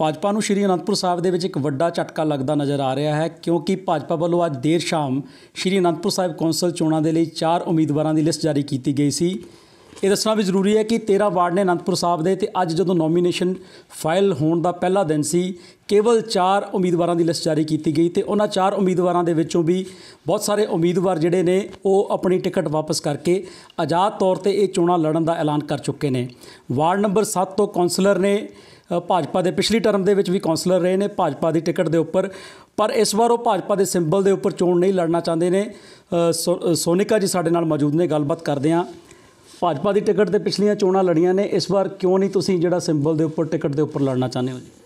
ਭਾਜਪਾ ਨੂੰ ਸ਼੍ਰੀ ਅਨੰਦਪੁਰ ਸਾਹਿਬ ਦੇ ਵਿੱਚ ਇੱਕ ਵੱਡਾ ਝਟਕਾ ਲੱਗਦਾ ਨਜ਼ਰ ਆ ਰਿਹਾ ਹੈ ਕਿਉਂਕਿ ਭਾਜਪਾ ਵੱਲੋਂ ਅੱਜ ਦੇਰ ਸ਼ਾਮ ਸ਼੍ਰੀ ਅਨੰਦਪੁਰ ਸਾਹਿਬ ਕੌਂਸਲ ਚੋਣਾਂ ਦੇ ਲਈ ਚਾਰ ਉਮੀਦਵਾਰਾਂ ਦੀ ਲਿਸਟ ਜਾਰੀ ਕੀਤੀ ਗਈ ਸੀ ਇਹ ਦੱਸਣਾ ਵੀ ਜ਼ਰੂਰੀ ਹੈ ਕਿ 13 ਵਾਰਡ ਨੇ ਅਨੰਦਪੁਰ ਸਾਹਿਬ ਦੇ ਤੇ ਅੱਜ ਜਦੋਂ ਨੋਮੀਨੇਸ਼ਨ ਫਾਈਲ ਹੋਣ ਦਾ ਪਹਿਲਾ ਦਿਨ ਸੀ ਕੇਵਲ 4 ਉਮੀਦਵਾਰਾਂ ਦੀ ਲਿਸਟ ਜਾਰੀ ਕੀਤੀ ਗਈ ਤੇ ਉਹਨਾਂ 4 ਉਮੀਦਵਾਰਾਂ ਦੇ ਵਿੱਚੋਂ ਵੀ ਬਹੁਤ ਸਾਰੇ ਉਮੀਦਵਾਰ ਜਿਹੜੇ ਨੇ ਉਹ ਆਪਣੀ ਟਿਕਟ ਵਾਪਸ ਕਰਕੇ ਆਜ਼ਾਦ ਤੌਰ ਤੇ ਇਹ ਚੋਣਾਂ ਲੜਨ ਦਾ ਐਲਾਨ ਕਰ ਚੁੱਕੇ ਨੇ ਵਾਰਡ ਨੰਬਰ 7 ਤੋਂ ਕਾਉਂਸਲਰ ਨੇ ਭਾਜਪਾ ਦੇ ਪਿਛਲੀ ਟਰਮ ਦੇ ਵਿੱਚ ਵੀ ਕਾਉਂਸਲਰ ਰਹੇ ਨੇ ਭਾਜਪਾ ਦੀ ਟਿਕਟ ਦੇ ਉੱਪਰ ਪਰ ਇਸ ਵਾਰ ਉਹ ਭਾਜਪਾ ਦੇ ਸਿੰਬਲ ਦੇ ਉੱਪਰ ਚੋਣ ਨਹੀਂ ਲੜਨਾ ਚਾਹੁੰਦੇ ਨੇ ਸੋਨਿਕਾ ਜੀ ਸਾਡੇ ਨਾਲ ਮੌਜੂਦ ਨੇ ਗੱਲਬਾਤ ਕਰਦੇ ਆਂ ਭਾਜਪਾ ਦੀ ਟਿਕਟ ਤੇ ਪਿਛਲੀਆਂ ਚੋਣਾਂ ਲੜੀਆਂ ਨੇ ਇਸ ਵਾਰ ਕਿਉਂ ਨਹੀਂ ਤੁਸੀਂ ਜਿਹੜਾ ਸਿੰਬਲ ਦੇ ਉੱਪਰ ਟਿਕਟ ਦੇ ਉੱਪਰ ਲੜਨਾ ਚਾਹੁੰਦੇ ਹੋ ਜੀ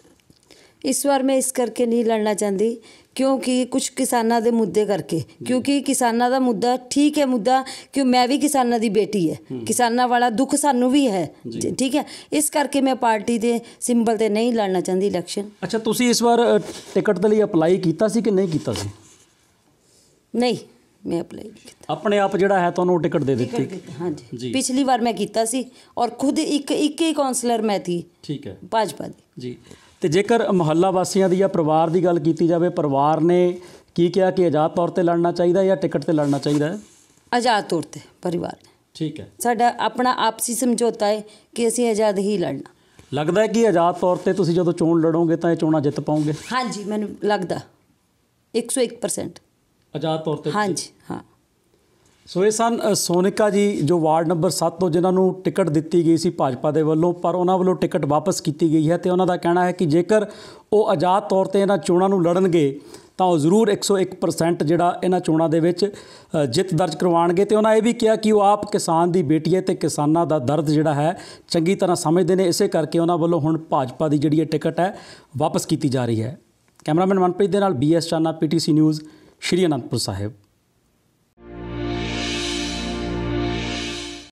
ਇਸ ਵਾਰ ਮੈਂ ਇਸ ਕਰਕੇ ਨਹੀਂ ਲੜਨਾ ਚਾਹੁੰਦੀ ਕਿਉਂਕਿ ਕੁਝ ਕਿਸਾਨਾਂ ਦੇ ਮੁੱਦੇ ਕਰਕੇ ਕਿਉਂਕਿ ਕਿਸਾਨਾਂ ਦਾ ਮੁੱਦਾ ਠੀਕ ਹੈ ਮੁੱਦਾ ਕਿ ਮੈਂ ਵੀ ਕਿਸਾਨਾਂ ਦੀ ਬੇਟੀ ਹੈ ਕਿਸਾਨਾਂ ਵਾਲਾ ਦੁੱਖ ਸਾਨੂੰ ਵੀ ਹੈ ਠੀਕ ਹੈ ਇਸ ਕਰਕੇ ਮੈਂ ਪਾਰਟੀ ਦੇ ਸਿੰਬਲ ਤੇ ਨਹੀਂ ਲੜਨਾ ਚਾਹੁੰਦੀ ਇਲੈਕਸ਼ਨ ਅੱਛਾ ਤੁਸੀਂ ਇਸ ਵਾਰ ਟਿਕਟ ਦੇ ਲਈ ਅਪਲਾਈ ਕੀਤਾ ਸੀ ਕਿ ਨਹੀਂ ਕੀਤਾ ਸੀ ਨਹੀਂ ਮੈਂ ਅਪਲਾਈ ਕੀਤਾ ਆਪਣੇ ਆਪ ਜਿਹੜਾ ਹੈ ਤੁਹਾਨੂੰ ਟਿਕਟ ਦੇ ਦਿੱਤੀ ਹਾਂਜੀ ਪਿਛਲੀ ਵਾਰ ਮੈਂ ਕੀਤਾ ਸੀ ਔਰ ਖੁਦ ਇੱਕ ਇੱਕ ਹੀ ਕਾਉਂਸਲਰ ਮੈਂ ਥੀ ਠੀਕ ਹੈ ਭਾਜਪਾ ਦੀ ਜੀ ਤੇ ਜੇਕਰ ਮਹੱਲਾ ਵਾਸੀਆਂ ਦੀ ਜਾਂ ਪਰਿਵਾਰ ਦੀ ਗੱਲ ਕੀਤੀ ਜਾਵੇ ਪਰਿਵਾਰ ਨੇ ਕੀ ਕਿਹਾ ਕਿ ਆਜ਼ਾਦ ਤੌਰ ਤੇ ਲੜਨਾ ਚਾਹੀਦਾ ਜਾਂ ਟਿਕਟ ਤੇ ਲੜਨਾ ਚਾਹੀਦਾ ਹੈ ਆਜ਼ਾਦ ਤੌਰ ਤੇ ਪਰਿਵਾਰ ਠੀਕ ਹੈ ਸਾਡਾ ਆਪਣਾ ਆਪਸੀ ਸਮਝੌਤਾ ਹੈ ਕਿ ਅਸੀਂ ਆਜ਼ਾਦ ਹੀ ਲੜਨਾ ਲੱਗਦਾ ਹੈ ਕਿ ਆਜ਼ਾਦ ਤੌਰ ਤੇ ਤੁਸੀਂ ਜਦੋਂ ਚੋਣ ਲੜੋਗੇ ਤਾਂ ਇਹ ਚੋਣਾਂ ਜਿੱਤ ਪਾਓਗੇ ਹਾਂਜੀ ਮੈਨੂੰ ਲੱਗਦਾ 101% ਆਜ਼ਾਦ ਤੌਰ ਤੇ ਹਾਂਜੀ ਹਾਂ ਸੋ ਇਹ ਸਨ ਸੋਨਿਕਾ ਜੀ ਜੋ ਵਾਰਡ ਨੰਬਰ 7 ਤੋਂ ਜਿਨ੍ਹਾਂ ਨੂੰ ਟਿਕਟ ਦਿੱਤੀ ਗਈ ਸੀ ਭਾਜਪਾ ਦੇ ਵੱਲੋਂ ਪਰ ਉਹਨਾਂ ਵੱਲੋਂ ਟਿਕਟ ਵਾਪਸ ਕੀਤੀ ਗਈ ਹੈ ਤੇ ਉਹਨਾਂ ਦਾ ਕਹਿਣਾ ਹੈ ਕਿ ਜੇਕਰ ਉਹ ਆਜ਼ਾਦ ਤੌਰ ਤੇ ਇਹਨਾਂ ਚੋਣਾਂ ਨੂੰ ਲੜਨਗੇ ਤਾਂ ਉਹ ਜ਼ਰੂਰ 101% ਜਿਹੜਾ ਇਹਨਾਂ ਚੋਣਾਂ ਦੇ ਵਿੱਚ ਜਿੱਤ ਦਰਜ ਕਰਵਾਣਗੇ ਤੇ ਉਹਨਾਂ ਇਹ ਵੀ ਕਿਹਾ ਕਿ ਉਹ ਆਪ ਕਿਸਾਨ ਦੀ ਬੇਟੀ ਹੈ ਤੇ ਕਿਸਾਨਾਂ ਦਾ ਦਰਦ ਜਿਹੜਾ ਹੈ ਚੰਗੀ ਤਰ੍ਹਾਂ ਸਮਝਦੇ ਨੇ ਇਸੇ ਕਰਕੇ ਉਹਨਾਂ ਵੱਲੋਂ ਹੁਣ ਭਾਜਪਾ ਦੀ ਜਿਹੜੀ ਟਿਕਟ ਹੈ ਵਾਪਸ ਕੀਤੀ ਜਾ ਰਹੀ ਹੈ ਕੈਮਰਾਮੈਨ ਮਨਪ੍ਰੀਤ ਦੇ ਨਾਲ BS Chana PTC news Shri Anandpur ਸਾਹਿਬ